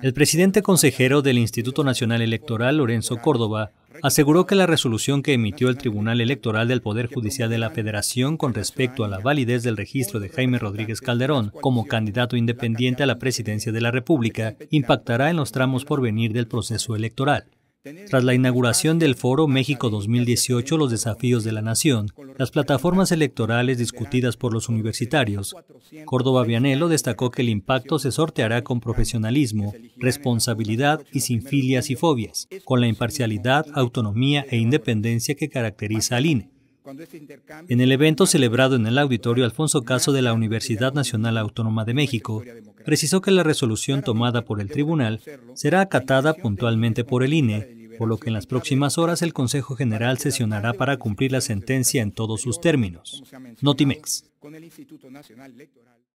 El presidente consejero del Instituto Nacional Electoral, Lorenzo Córdoba, aseguró que la resolución que emitió el Tribunal Electoral del Poder Judicial de la Federación con respecto a la validez del registro de Jaime Rodríguez Calderón como candidato independiente a la presidencia de la República impactará en los tramos por venir del proceso electoral. Tras la inauguración del Foro México 2018, los desafíos de la nación, las plataformas electorales discutidas por los universitarios, Córdoba Vianello destacó que el impacto se sorteará con profesionalismo, responsabilidad y sin filias y fobias, con la imparcialidad, autonomía e independencia que caracteriza al INE. Este en el evento celebrado en el auditorio Alfonso Caso de la Universidad Nacional Autónoma de México, precisó que la resolución tomada por el tribunal será acatada puntualmente por el INE, por lo que en las próximas horas el Consejo General sesionará para cumplir la sentencia en todos sus términos. Notimex.